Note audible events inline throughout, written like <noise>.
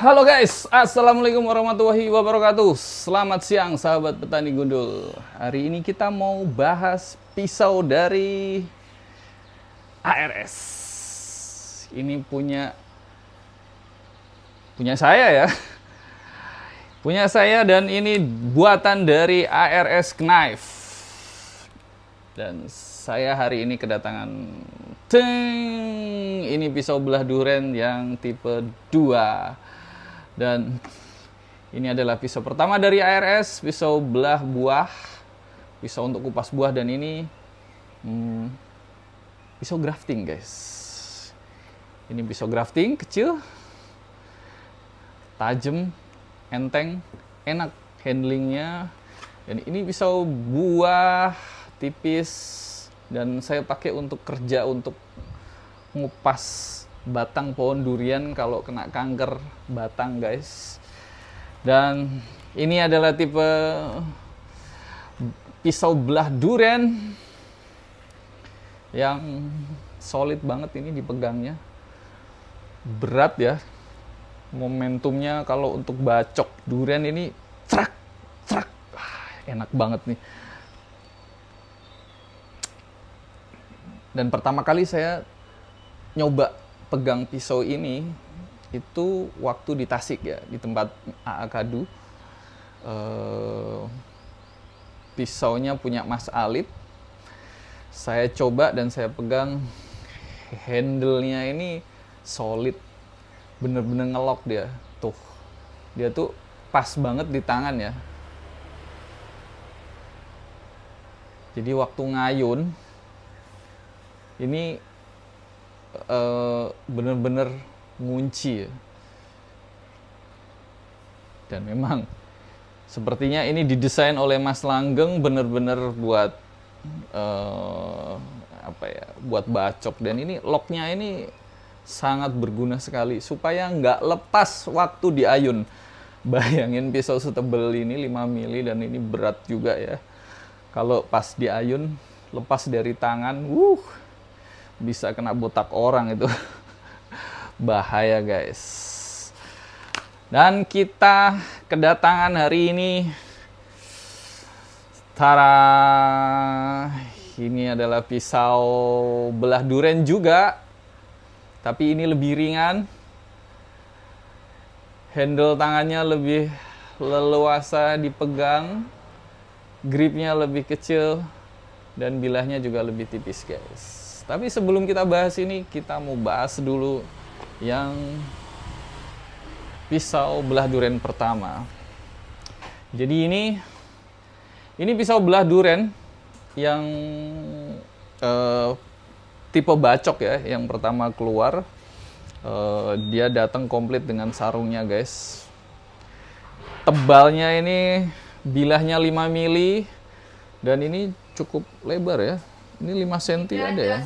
Halo guys, Assalamualaikum warahmatullahi wabarakatuh Selamat siang sahabat petani gundul Hari ini kita mau bahas pisau dari ARS Ini punya Punya saya ya Punya saya dan ini buatan dari ARS Knife Dan saya hari ini kedatangan Teng, ini pisau belah duren yang tipe 2 dan ini adalah pisau pertama dari ARS, pisau belah buah, pisau untuk kupas buah dan ini hmm, pisau grafting guys. Ini pisau grafting kecil, tajam, enteng, enak handlingnya. Dan ini pisau buah tipis dan saya pakai untuk kerja untuk ngupas batang pohon durian kalau kena kanker batang guys dan ini adalah tipe pisau belah durian yang solid banget ini dipegangnya berat ya momentumnya kalau untuk bacok durian ini trak trak ah, enak banget nih dan pertama kali saya nyoba pegang pisau ini itu waktu di Tasik ya di tempat AA Kadu uh, eh, pisaunya punya Mas Alip saya coba dan saya pegang handle-nya ini solid bener-bener ngelok dia tuh dia tuh pas banget di tangan ya jadi waktu ngayun ini uh, eh, benar bener ngunci ya. dan memang sepertinya ini didesain oleh Mas Langgeng benar-benar buat uh, apa ya buat bacok dan ini locknya ini sangat berguna sekali supaya nggak lepas waktu diayun bayangin pisau setebel ini 5 mili dan ini berat juga ya kalau pas diayun lepas dari tangan wuh bisa kena botak orang itu <laughs> bahaya guys dan kita kedatangan hari ini Tara ini adalah pisau belah duren juga tapi ini lebih ringan handle tangannya lebih leluasa dipegang gripnya lebih kecil dan bilahnya juga lebih tipis guys tapi sebelum kita bahas ini, kita mau bahas dulu yang pisau belah duren pertama. Jadi ini ini pisau belah duren yang eh, tipe bacok ya, yang pertama keluar. Uh, dia datang komplit dengan sarungnya, guys. Tebalnya ini bilahnya 5 mili dan ini cukup lebar ya ini 5 cm iya, ada ya.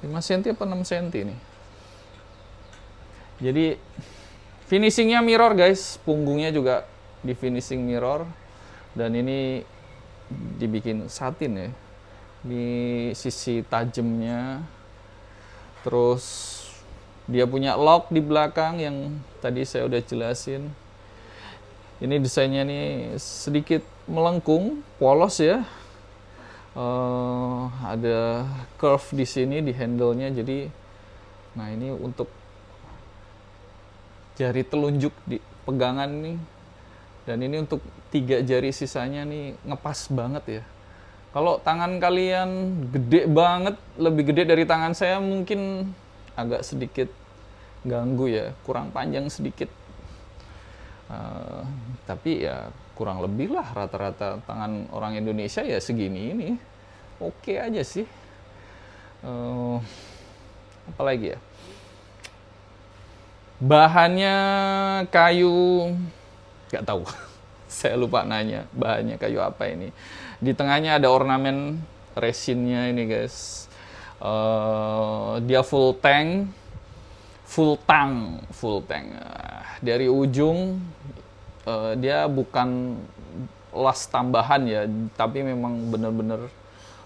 5 cm kan? apa 6 cm ini? Jadi finishingnya mirror guys, punggungnya juga di finishing mirror dan ini dibikin satin ya di sisi tajamnya terus dia punya lock di belakang yang tadi saya udah jelasin ini desainnya nih sedikit melengkung polos ya uh, ada curve di sini di handle-nya jadi nah ini untuk jari telunjuk di pegangan nih dan ini untuk tiga jari sisanya nih ngepas banget ya kalau tangan kalian gede banget lebih gede dari tangan saya mungkin agak sedikit ganggu ya kurang panjang sedikit uh, tapi ya kurang lebih lah rata-rata tangan orang Indonesia ya segini ini oke okay aja sih uh, ehm, apalagi ya bahannya kayu nggak tahu <laughs> saya lupa nanya bahannya kayu apa ini di tengahnya ada ornamen resinnya ini guys uh, dia full tank full tank full tank nah, dari ujung uh, dia bukan las tambahan ya, tapi memang benar-benar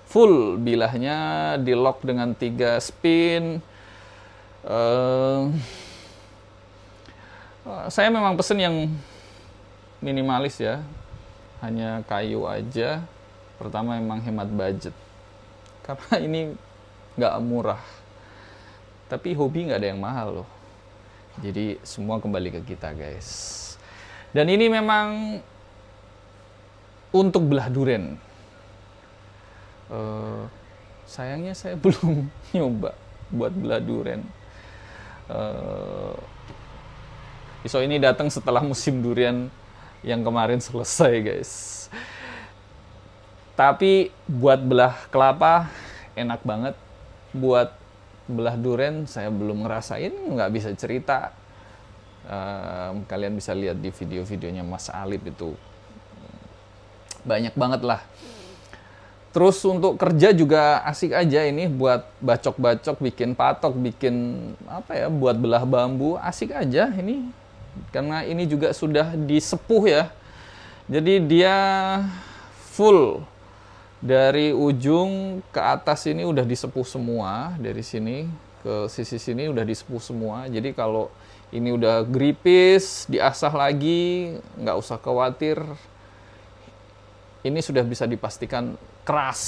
full bilahnya di lock dengan tiga spin. Uh, saya memang pesen yang minimalis ya, hanya kayu aja. Pertama memang hemat budget karena ini nggak murah, tapi hobi nggak ada yang mahal loh. Jadi semua kembali ke kita guys. Dan ini memang untuk belah durian, Uh, eh, sayangnya saya <laughs> belum nyoba buat belah durian. Uh, eh, pisau ini datang setelah musim durian yang kemarin selesai, guys. Tapi buat belah kelapa enak banget. Buat belah durian saya belum ngerasain, nggak bisa cerita um, kalian bisa lihat di video-videonya Mas Alip itu banyak banget lah. Terus untuk kerja juga asik aja ini buat bacok-bacok, bikin patok, bikin apa ya, buat belah bambu, asik aja ini. Karena ini juga sudah disepuh ya. Jadi dia full dari ujung ke atas ini udah disepuh semua dari sini ke sisi sini udah disepuh semua. Jadi kalau ini udah gripis, diasah lagi, nggak usah khawatir. Ini sudah bisa dipastikan keras,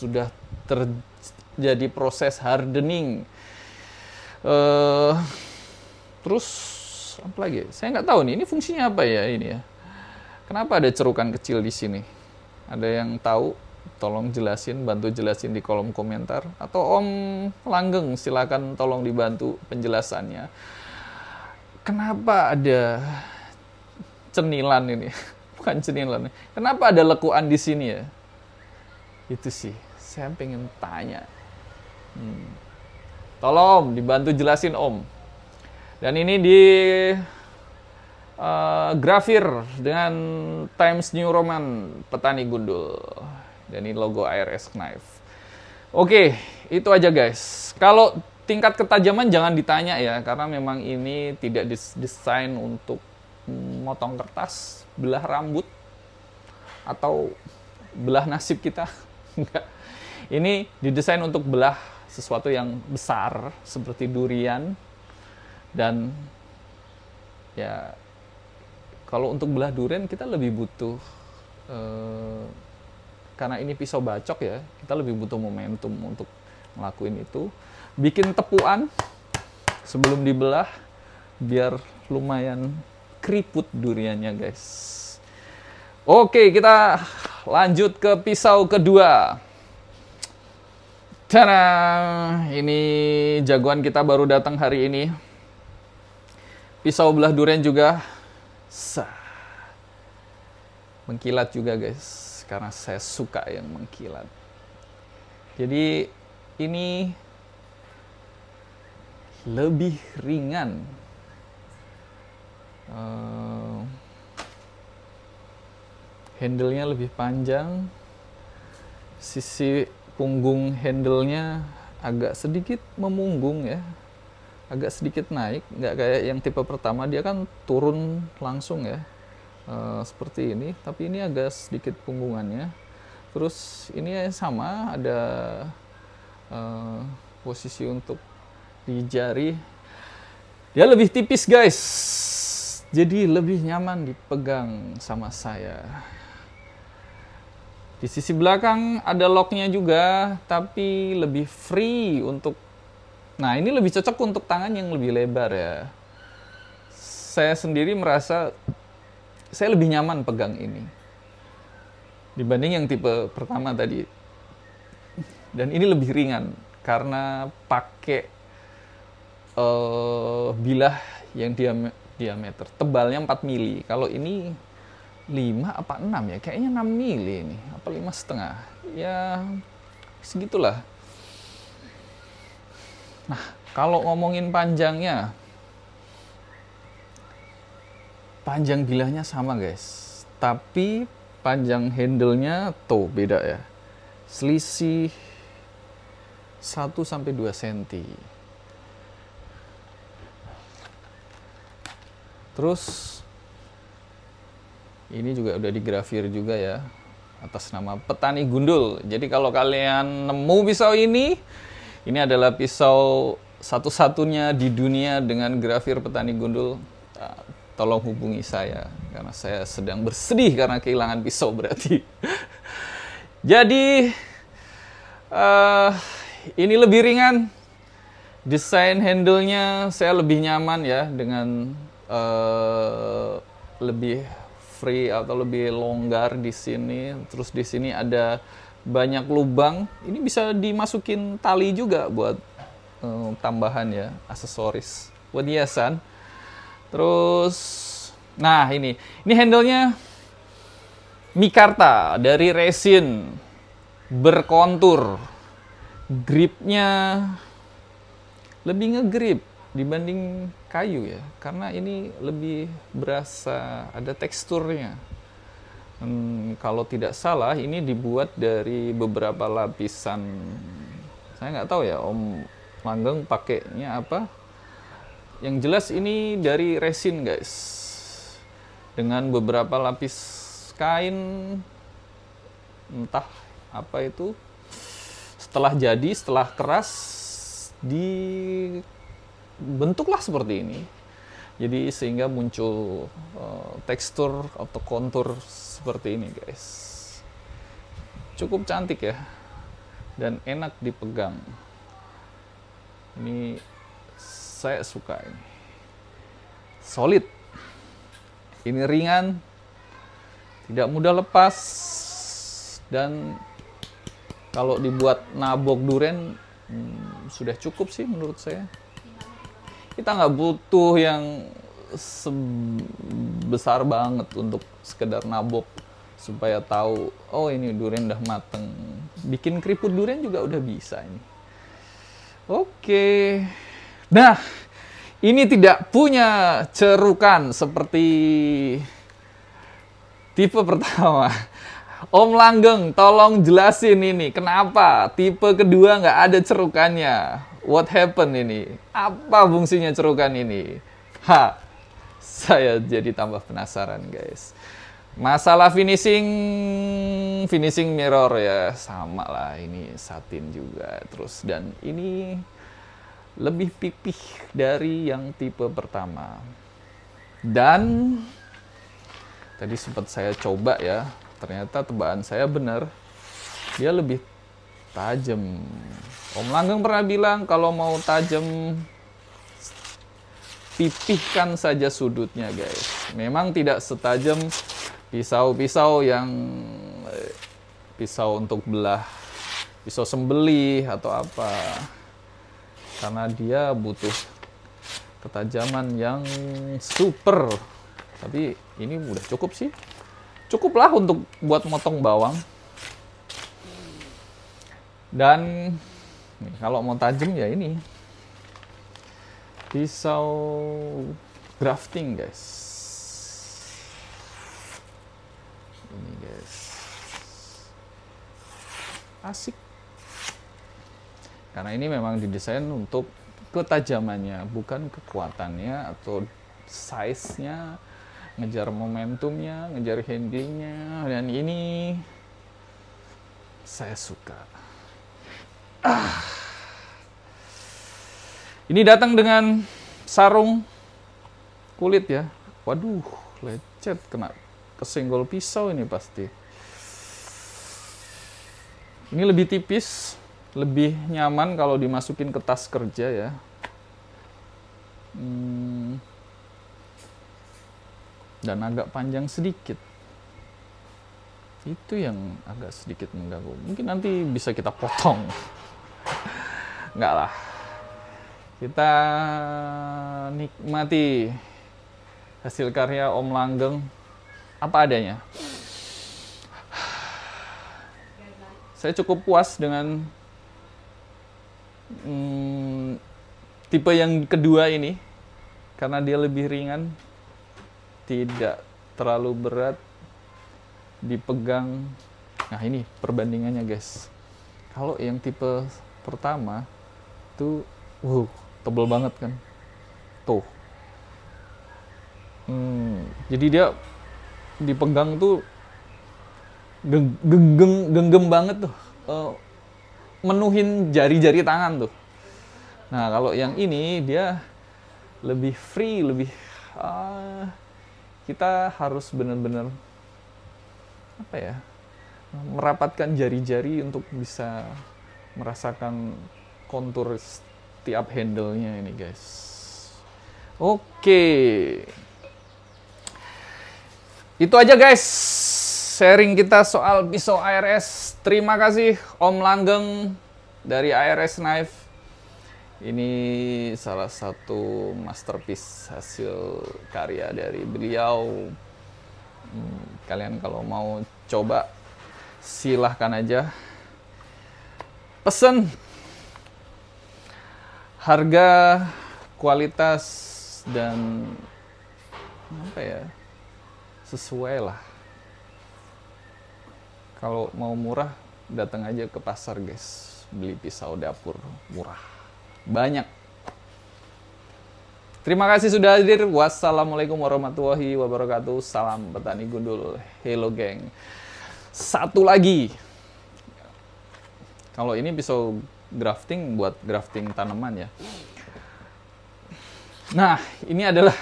sudah terjadi proses hardening. Uh, terus apa lagi? Saya nggak tahu nih, ini fungsinya apa ya ini ya? Kenapa ada cerukan kecil di sini? Ada yang tahu? Tolong jelasin, bantu jelasin di kolom komentar. Atau Om Langgeng, silakan tolong dibantu penjelasannya kenapa ada cenilan ini? <laughs> Bukan cenilan. Ya. Kenapa ada lekuan di sini ya? Itu sih, saya pengen tanya. Hmm. Tolong dibantu jelasin Om. Dan ini di uh, grafir dengan Times New Roman petani gundul. Dan ini logo ARS Knife. Oke, itu aja guys. Kalau tingkat ketajaman jangan ditanya ya karena memang ini tidak desain untuk motong kertas, belah rambut atau belah nasib kita. <laughs> Ini didesain untuk belah sesuatu yang besar seperti durian dan ya kalau untuk belah durian kita lebih butuh uh, karena ini pisau bacok ya kita lebih butuh momentum untuk ngelakuin itu bikin tepuan sebelum dibelah biar lumayan keriput duriannya guys oke kita lanjut ke pisau kedua Cara ini jagoan kita baru datang hari ini pisau belah durian juga mengkilat juga guys karena saya suka yang mengkilat jadi ini lebih ringan. Uh, handle-nya lebih panjang. Sisi punggung handle-nya agak sedikit memunggung ya. Agak sedikit naik, nggak kayak yang tipe pertama dia kan turun langsung ya. Uh, seperti ini, tapi ini agak sedikit punggungannya. Terus ini sama ada uh, posisi untuk di jari dia lebih tipis guys jadi lebih nyaman dipegang sama saya di sisi belakang ada locknya juga tapi lebih free untuk nah ini lebih cocok untuk tangan yang lebih lebar ya saya sendiri merasa saya lebih nyaman pegang ini dibanding yang tipe pertama tadi dan ini lebih ringan karena pakai uh, bilah yang diam diameter tebalnya 4 mili. Kalau ini 5 apa 6 ya? Kayaknya 6 mili ini. Apa lima setengah? Ya segitulah. Nah, kalau ngomongin panjangnya panjang bilahnya sama guys. Tapi panjang handle-nya tuh beda ya. Selisih 1 sampai 2 cm. Terus ini juga udah digrafir juga ya atas nama petani gundul. Jadi kalau kalian nemu pisau ini, ini adalah pisau satu-satunya di dunia dengan grafir petani gundul. Ah, tolong hubungi saya karena saya sedang bersedih karena kehilangan pisau berarti. <laughs> Jadi uh, ini lebih ringan. Desain handle-nya saya lebih nyaman ya dengan Eh, lebih free atau lebih longgar di sini. Terus di sini ada banyak lubang. Ini bisa dimasukin tali juga buat uh, tambahan ya, aksesoris buat hiasan. Terus nah ini. Ini handle-nya Mikarta dari resin berkontur. Gripnya lebih ngegrip dibanding kayu ya karena ini lebih berasa ada teksturnya hmm, kalau tidak salah ini dibuat dari beberapa lapisan saya nggak tahu ya Om Langgeng pakainya apa yang jelas ini dari resin guys dengan beberapa lapis kain entah apa itu setelah jadi setelah keras di bentuklah seperti ini. Jadi sehingga muncul uh, tekstur atau kontur seperti ini guys. Cukup cantik ya. Dan enak dipegang. Ini saya suka ini. Solid. Ini ringan. Tidak mudah lepas. Dan kalau dibuat nabok duren hmm, sudah cukup sih menurut saya kita nggak butuh yang sebesar banget untuk sekedar nabok supaya tahu oh ini durian udah mateng bikin keriput durian juga udah bisa ini oke nah ini tidak punya cerukan seperti tipe pertama Om Langgeng, tolong jelasin ini, kenapa tipe kedua nggak ada cerukannya? What happened ini? Apa fungsinya cerukan ini? Ha, saya jadi tambah penasaran guys. Masalah finishing, finishing mirror ya sama lah ini satin juga. Terus dan ini lebih pipih dari yang tipe pertama. Dan tadi sempat saya coba ya, ternyata tebakan saya benar. Dia lebih tajam Om Langgeng pernah bilang kalau mau tajam pipihkan saja sudutnya guys memang tidak setajam pisau-pisau yang eh, pisau untuk belah pisau sembelih atau apa karena dia butuh ketajaman yang super tapi ini udah cukup sih cukuplah untuk buat motong bawang dan kalau mau tajam ya ini pisau grafting guys. Ini guys. Asik. Karena ini memang didesain untuk ketajamannya, bukan kekuatannya atau size-nya, ngejar momentumnya, ngejar handlingnya, dan ini saya suka. Ah. Ini datang dengan sarung kulit ya. Waduh, lecet kena kesenggol pisau ini pasti. Ini lebih tipis, lebih nyaman kalau dimasukin ke tas kerja ya. Hmm. Dan agak panjang sedikit. Itu yang agak sedikit mengganggu. Mungkin nanti bisa kita potong enggak lah kita nikmati hasil karya Om Langgeng apa adanya saya cukup puas dengan hmm, tipe yang kedua ini karena dia lebih ringan tidak terlalu berat dipegang nah ini perbandingannya guys kalau yang tipe pertama itu uh tebel banget kan tuh hmm, jadi dia dipegang tuh geng geng genggem banget tuh uh, menuhin jari-jari tangan tuh nah kalau yang ini dia lebih free lebih uh, kita harus benar-benar apa ya merapatkan jari-jari untuk bisa merasakan kontur setiap handle-nya ini guys. Oke. Okay. Itu aja guys sharing kita soal pisau ARS. Terima kasih Om Langgeng dari ARS Knife. Ini salah satu masterpiece hasil karya dari beliau. Hmm, kalian kalau mau coba silahkan aja. Pesen harga kualitas dan apa ya sesuai lah kalau mau murah datang aja ke pasar guys beli pisau dapur murah banyak Terima kasih sudah hadir. Wassalamualaikum warahmatullahi wabarakatuh. Salam petani gundul. Hello geng. Satu lagi. Kalau ini pisau grafting buat grafting tanaman ya. Nah, ini adalah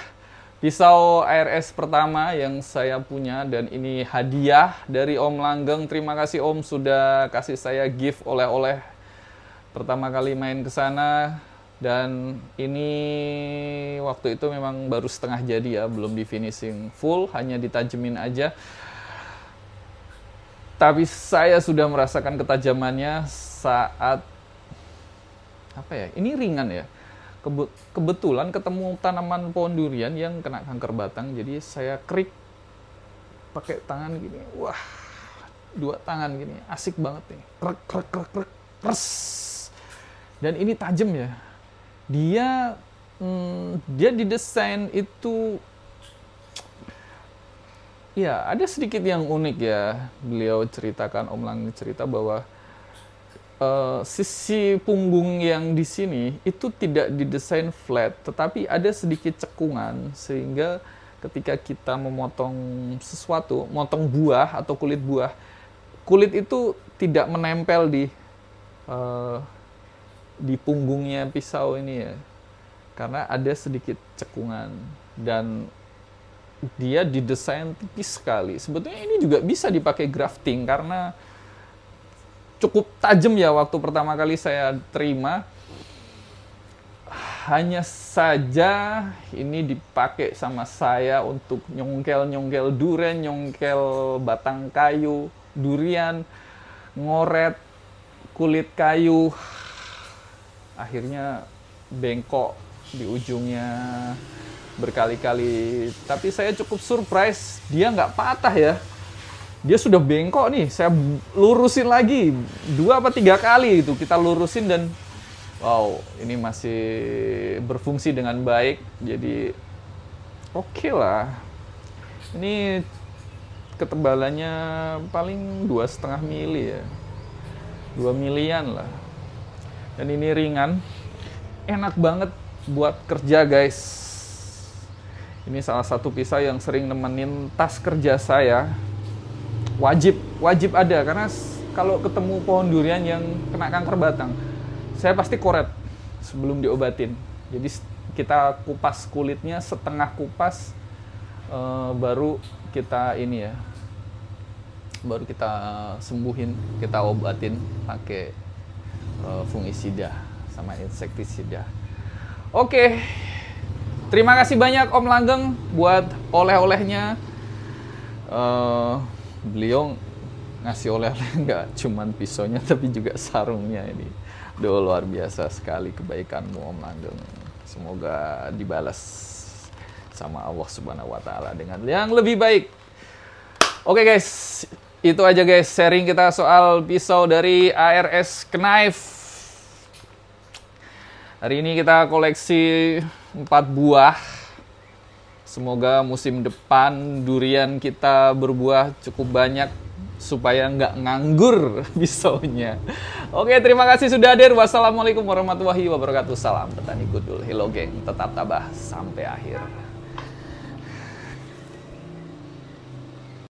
pisau ARS pertama yang saya punya dan ini hadiah dari Om Langgeng. Terima kasih Om sudah kasih saya gift oleh-oleh pertama kali main ke sana dan ini waktu itu memang baru setengah jadi ya, belum di finishing full, hanya ditajemin aja. Tapi saya sudah merasakan ketajamannya saat apa ya ini ringan ya kebetulan ketemu tanaman pohon durian yang kena kanker batang jadi saya krik pakai tangan gini wah dua tangan gini asik banget nih krek krek krek krek pers dan ini tajam ya dia hmm, dia didesain itu ya ada sedikit yang unik ya beliau ceritakan Om Lang cerita bahwa Eh, sisi punggung yang di sini itu tidak didesain flat, tetapi ada sedikit cekungan sehingga ketika kita memotong sesuatu, motong buah atau kulit buah, kulit itu tidak menempel di uh, di punggungnya pisau ini ya, karena ada sedikit cekungan dan dia didesain tipis sekali. Sebetulnya ini juga bisa dipakai grafting karena cukup tajam ya waktu pertama kali saya terima. Hanya saja ini dipakai sama saya untuk nyongkel-nyongkel durian, nyongkel batang kayu, durian, ngoret, kulit kayu. Akhirnya bengkok di ujungnya berkali-kali. Tapi saya cukup surprise, dia nggak patah ya dia sudah bengkok nih saya lurusin lagi dua apa tiga kali itu kita lurusin dan wow ini masih berfungsi dengan baik jadi oke okay lah ini ketebalannya paling dua setengah mili ya dua milian lah dan ini ringan enak banget buat kerja guys ini salah satu pisau yang sering nemenin tas kerja saya wajib wajib ada karena kalau ketemu pohon durian yang kena kanker batang saya pasti koret sebelum diobatin jadi kita kupas kulitnya setengah kupas e, baru kita ini ya baru kita sembuhin kita obatin pakai e, fungisida sama insektisida oke terima kasih banyak Om Langgeng buat oleh-olehnya Uh, beliau ngasih oleh-oleh <laughs> nggak cuman pisaunya <laughs> tapi juga sarungnya ini. Doa luar biasa sekali kebaikanmu Om Landung. Semoga dibalas sama Allah Subhanahu wa taala dengan yang lebih baik. Oke okay guys, itu aja guys sharing kita soal pisau dari ARS Knife. Hari ini kita koleksi empat buah Semoga musim depan durian kita berbuah cukup banyak supaya nggak nganggur <laughs> pisaunya. Oke, terima kasih sudah hadir. Wassalamualaikum warahmatullahi wabarakatuh. Salam petani kudul. Hello geng, tetap tabah sampai akhir.